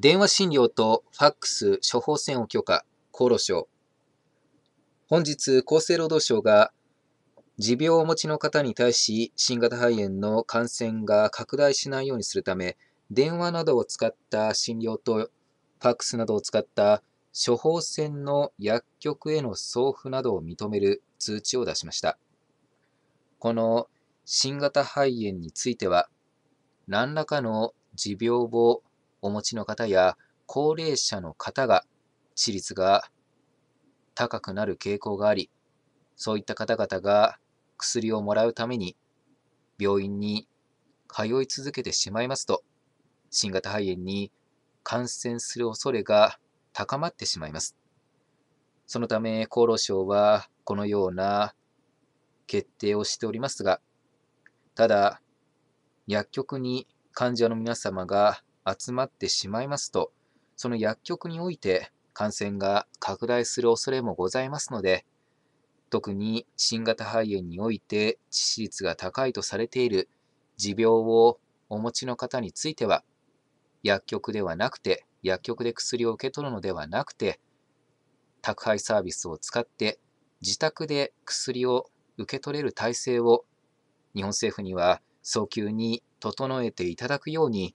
電話診療とファックス処方箋を許可、厚労省。本日、厚生労働省が持病をお持ちの方に対し、新型肺炎の感染が拡大しないようにするため、電話などを使った診療とファックスなどを使った処方箋の薬局への送付などを認める通知を出しました。この新型肺炎については、何らかの持病をお持ちの方や高齢者の方が致率が高くなる傾向があり、そういった方々が薬をもらうために病院に通い続けてしまいますと、新型肺炎に感染する恐れが高まってしまいます。そのため厚労省はこのような決定をしておりますが、ただ、薬局に患者の皆様が集まってしまいますと、その薬局において感染が拡大する恐れもございますので、特に新型肺炎において致死率が高いとされている持病をお持ちの方については、薬局ではなくて、薬局で薬を受け取るのではなくて、宅配サービスを使って自宅で薬を受け取れる体制を日本政府には早急に整えていただくように